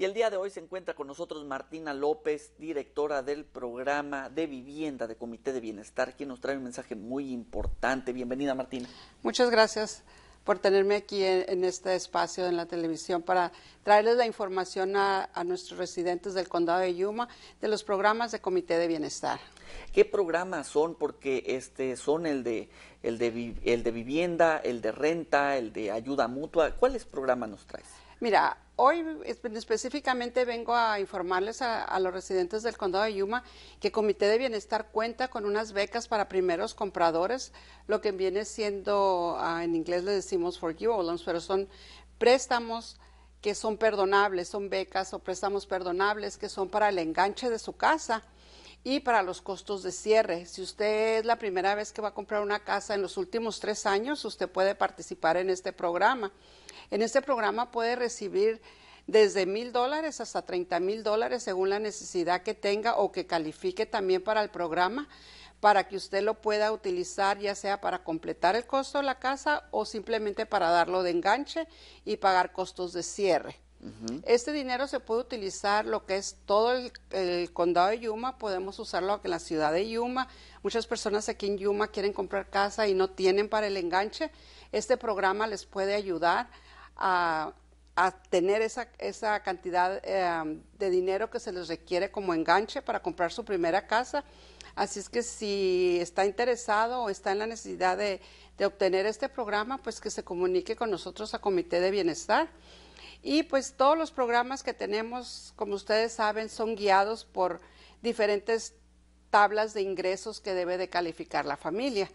Y el día de hoy se encuentra con nosotros Martina López, directora del programa de vivienda de Comité de Bienestar, quien nos trae un mensaje muy importante. Bienvenida, Martina. Muchas gracias por tenerme aquí en, este espacio en la televisión para traerles la información a, nuestros residentes del condado de Yuma de los programas de Comité de Bienestar. ¿Qué programas son? Porque este son el de el de, el de vivienda, el de renta, el de ayuda mutua. ¿Cuáles programas nos traes? Mira, hoy específicamente vengo a informarles a, los residentes del condado de Yuma que el Comité de Bienestar cuenta con unas becas para primeros compradores, lo que viene siendo, ah, en inglés le decimos forgivable loans, pero son préstamos que son perdonables, son becas o préstamos perdonables que son para el enganche de su casa y para los costos de cierre. Si usted es la primera vez que va a comprar una casa en los últimos tres años, usted puede participar en este programa. En este programa puede recibir desde mil dólares hasta treinta mil dólares según la necesidad que tenga o que califique también para el programa para que usted lo pueda utilizar ya sea para completar el costo de la casa o simplemente para darlo de enganche y pagar costos de cierre. Este dinero se puede utilizar lo que es todo el, condado de Yuma, podemos usarlo en la ciudad de Yuma. Muchas personas aquí en Yuma quieren comprar casa y no tienen para el enganche. Este programa les puede ayudar a, tener esa, cantidad em, de dinero que se les requiere como enganche para comprar su primera casa. Así es que si está interesado o está en la necesidad de, de obtener este programa, pues que se comunique con nosotros a Comité de Bienestar. Y pues todos los programas que tenemos, como ustedes saben, son guiados por diferentes tablas de ingresos que debe de calificar la familia.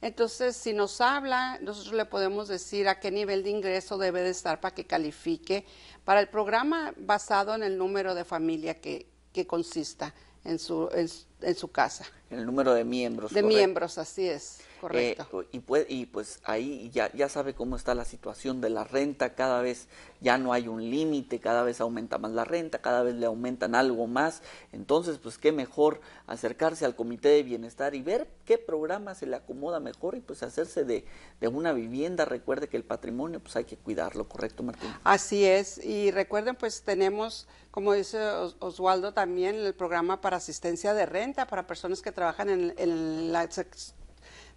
Entonces, si nos habla, nosotros le podemos decir a qué nivel de ingreso debe de estar para que califique para el programa basado en el número de familia que, que consista en su, en, su casa. En el número de miembros. De miembros, así es. Correcto. Eh, y, pues, y pues ahí ya, ya sabe cómo está la situación de la renta, cada vez ya no hay un límite, cada vez aumenta más la renta, cada vez le aumentan algo más. Entonces, pues qué mejor acercarse al Comité de Bienestar y ver qué programa se le acomoda mejor y pues hacerse de, una vivienda. Recuerde que el patrimonio pues hay que cuidarlo, ¿correcto, Martín? Así es. Y recuerden, pues tenemos, como dice Oswaldo, también el programa para asistencia de renta para personas que trabajan en, en la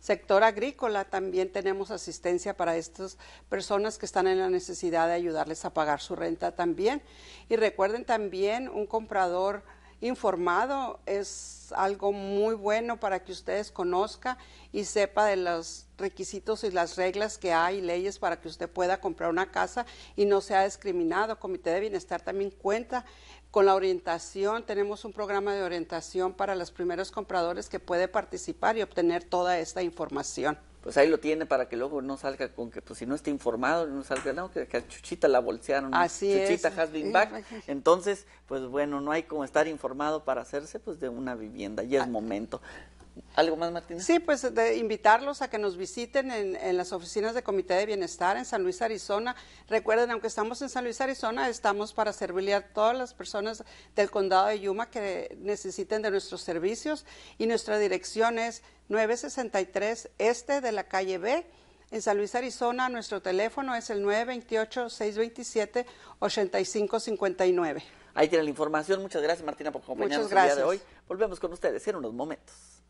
sector agrícola también tenemos asistencia para estas personas que están en la necesidad de ayudarles a pagar su renta también. Y recuerden también, un comprador informado es algo muy bueno para que ustedes conozca y sepa de los requisitos y las reglas que hay, leyes para que usted pueda comprar una casa y no sea discriminado. Comité de Bienestar también cuenta con la orientación, tenemos un programa de orientación para los primeros compradores que puede participar y obtener toda esta información. Pues ahí lo tiene para que luego no salga con que, pues si no está informado, no salga, no, que, a Chuchita la bolsearon. Así Chuchita has been back. Entonces, pues bueno, no hay como estar informado para hacerse pues de una vivienda, ya es ah. momento. ¿Algo más, Martina? Sí, pues de invitarlos a que nos visiten en, las oficinas de Comité de Bienestar en San Luis, Arizona. Recuerden, aunque estamos en San Luis, Arizona, estamos para servirle a todas las personas del condado de Yuma que necesiten de nuestros servicios y nuestra dirección es 963 este de la calle B. En San Luis, Arizona, nuestro teléfono es el 928-627-8559. Ahí tiene la información. Muchas gracias, Martina, por acompañarnos el día de hoy. Volvemos con ustedes en unos momentos.